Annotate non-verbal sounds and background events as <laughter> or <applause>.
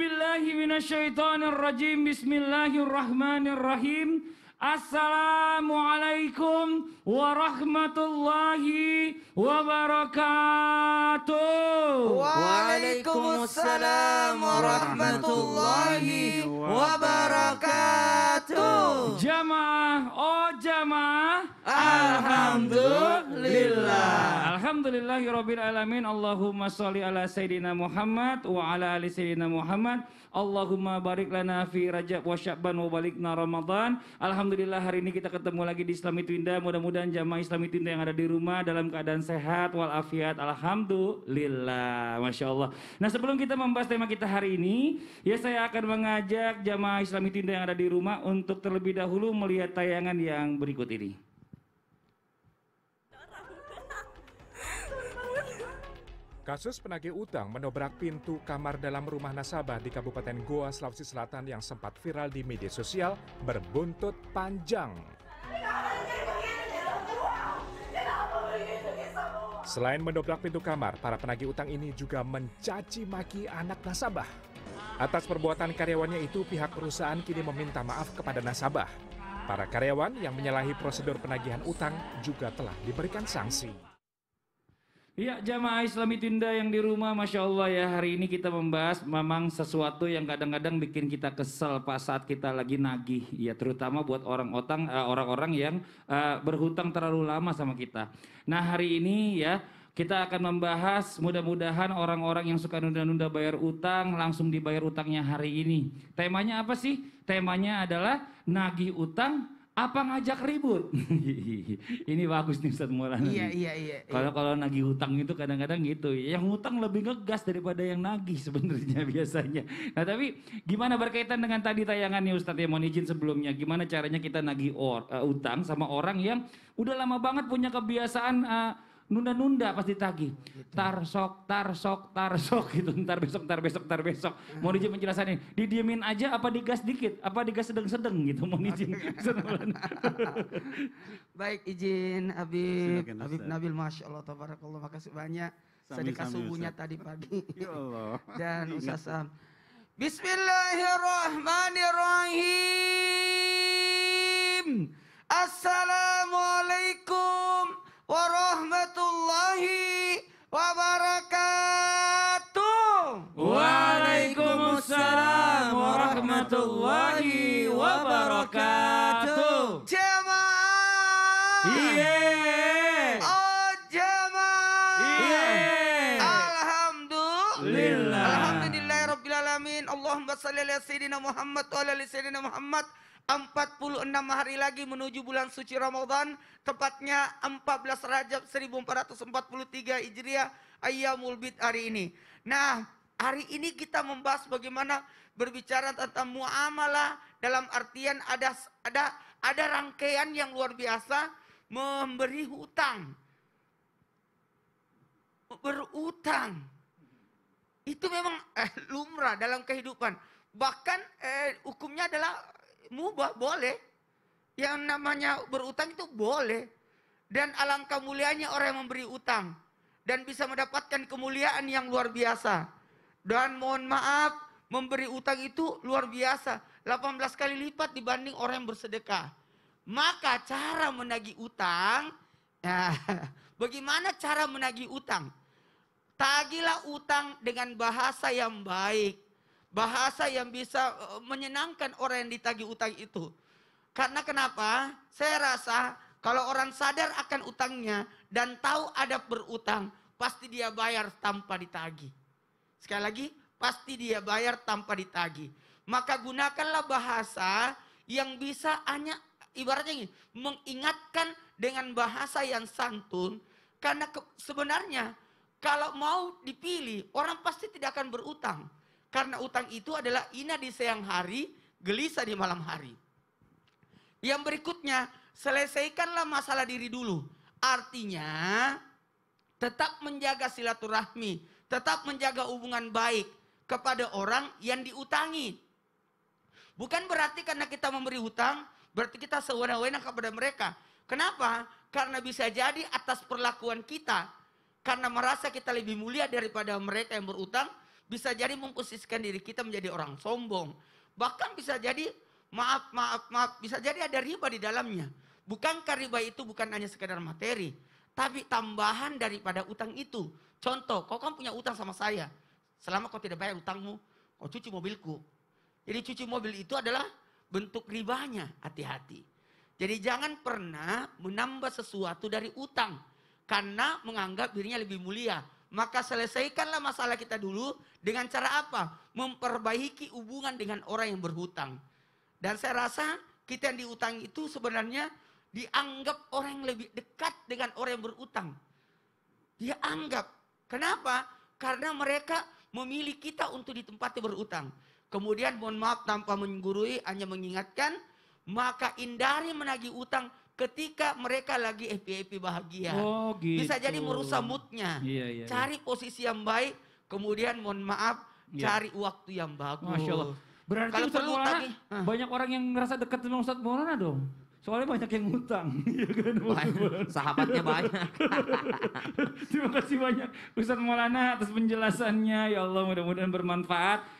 بالله من الشيطان الرجيم بسم الله الرحمن الرحيم السلام عليكم ورحمة الله وبركاته وعليكم السلام ورحمة الله وبركاته جماعة أوجه Alhamdulillah. Alhamdulillahirabbil alamin. Allahumma sholli ala sayidina Muhammad wa ala ali sayidina Muhammad. Allahumma barik lana fi Rajab wa Sya'ban wa balikna Ramadan. Alhamdulillah hari ini kita ketemu lagi di Islami itu Mudah-mudahan jamaah Islami itu yang ada di rumah dalam keadaan sehat walafiat. Alhamdulillah. Masya Allah. Nah sebelum kita membahas tema kita hari ini, ya saya akan mengajak jamaah Islami itu yang ada di rumah untuk terlebih dahulu melihat tayangan yang berikut ini. Kasus penagih utang menobrak pintu kamar dalam rumah nasabah di Kabupaten Goa, Sulawesi Selatan yang sempat viral di media sosial berbuntut panjang. Selain mendobrak pintu kamar, para penagih utang ini juga mencaci maki anak nasabah. Atas perbuatan karyawannya itu, pihak perusahaan kini meminta maaf kepada nasabah. Para karyawan yang menyalahi prosedur penagihan utang juga telah diberikan sanksi. Iya jamaah Islami tunda yang di rumah Masya Allah ya hari ini kita membahas memang sesuatu yang kadang-kadang bikin kita kesel pas saat kita lagi nagih ya terutama buat orang otang eh, orang-orang yang eh, berhutang terlalu lama sama kita. Nah hari ini ya kita akan membahas mudah-mudahan orang-orang yang suka nunda-nunda bayar utang langsung dibayar utangnya hari ini. Temanya apa sih? Temanya adalah nagih utang apa ngajak ribut? <laughs> ini bagus nih Ustaz Maulana. Iya, iya, iya, iya. Kalau iya. kalau nagih hutang itu kadang-kadang gitu. Yang hutang lebih ngegas daripada yang nagih <laughs> sebenarnya biasanya. Nah, tapi gimana berkaitan dengan tadi tayangannya Ustaz ya mau izin sebelumnya. Gimana caranya kita nagih or, uh, eh, utang sama orang yang udah lama banget punya kebiasaan uh, nunda-nunda pas oh, gitu. tar Tarsok, tar tarsok <laughs> gitu. Ntar besok, ntar besok, ntar besok. Hmm. Mau izin penjelasannya. Didiemin aja apa digas dikit? Apa digas sedeng-sedeng gitu? Mau izin. <laughs> <laughs> Baik izin Habib. Habib Nabil Masya Allah. Tabarakallah. Makasih banyak. Sedekah subuhnya tadi pagi. Ya Dan Ustaz Sam. Bismillahirrahmanirrahim. Assalamualaikum warahmatullahi wabarakatuh. Waalaikumsalam warahmatullahi wabarakatuh. Jemaah. Iya. Oh jemaah. Iya. Yeah. Alhamdulillah. Alhamdulillah Rabbil Alamin. Allahumma salli ala Sayyidina Muhammad wa ala Muhammad. 46 hari lagi menuju bulan suci Ramadan, tepatnya 14 Rajab 1443 Hijriah Ayyamul Bid hari ini. Nah, hari ini kita membahas bagaimana berbicara tentang muamalah dalam artian ada ada ada rangkaian yang luar biasa memberi hutang. Berutang. Itu memang eh, lumrah dalam kehidupan. Bahkan eh, hukumnya adalah mubah boleh. Yang namanya berutang itu boleh. Dan alangkah mulianya orang yang memberi utang dan bisa mendapatkan kemuliaan yang luar biasa. Dan mohon maaf, memberi utang itu luar biasa, 18 kali lipat dibanding orang yang bersedekah. Maka cara menagih utang, <laughs> ya, bagaimana cara menagih utang? Tagilah utang dengan bahasa yang baik bahasa yang bisa eh, menyenangkan orang yang ditagih utang itu. Karena kenapa? Saya rasa kalau orang sadar akan utangnya dan tahu ada berutang, pasti dia bayar tanpa ditagi. Sekali lagi, pasti dia bayar tanpa ditagi. Maka gunakanlah bahasa yang bisa hanya ibaratnya ini, mengingatkan dengan bahasa yang santun karena sebenarnya kalau mau dipilih orang pasti tidak akan berutang. Karena utang itu adalah ina di siang hari, gelisah di malam hari. Yang berikutnya, selesaikanlah masalah diri dulu. Artinya, tetap menjaga silaturahmi, tetap menjaga hubungan baik kepada orang yang diutangi. Bukan berarti karena kita memberi hutang, berarti kita sewenang-wenang kepada mereka. Kenapa? Karena bisa jadi atas perlakuan kita, karena merasa kita lebih mulia daripada mereka yang berutang, bisa jadi memposisikan diri kita menjadi orang sombong. Bahkan bisa jadi, maaf, maaf, maaf, bisa jadi ada riba di dalamnya. Bukankah riba itu bukan hanya sekedar materi, tapi tambahan daripada utang itu. Contoh, kau kan punya utang sama saya. Selama kau tidak bayar utangmu, kau cuci mobilku. Jadi cuci mobil itu adalah bentuk ribanya, hati-hati. Jadi jangan pernah menambah sesuatu dari utang. Karena menganggap dirinya lebih mulia maka selesaikanlah masalah kita dulu dengan cara apa? Memperbaiki hubungan dengan orang yang berhutang. Dan saya rasa kita yang diutang itu sebenarnya dianggap orang yang lebih dekat dengan orang yang berutang. Dia anggap. Kenapa? Karena mereka memilih kita untuk ditempati berutang. Kemudian mohon maaf tanpa menggurui hanya mengingatkan maka hindari menagih utang ketika mereka lagi happy-happy bahagia. Oh, gitu. Bisa jadi gitu. merusak moodnya. Iya, iya, iya, cari posisi yang baik, kemudian mohon maaf, iya. cari waktu yang bagus. Masya Allah. Berarti Kalau Ustaz Maulana, lagi, banyak orang yang ngerasa dekat dengan Ustadz Maulana dong. Soalnya banyak yang ngutang. <laughs> Iya kan, banyak, sahabatnya banyak. <laughs> Terima kasih banyak Ustaz Maulana atas penjelasannya. Ya Allah mudah-mudahan bermanfaat.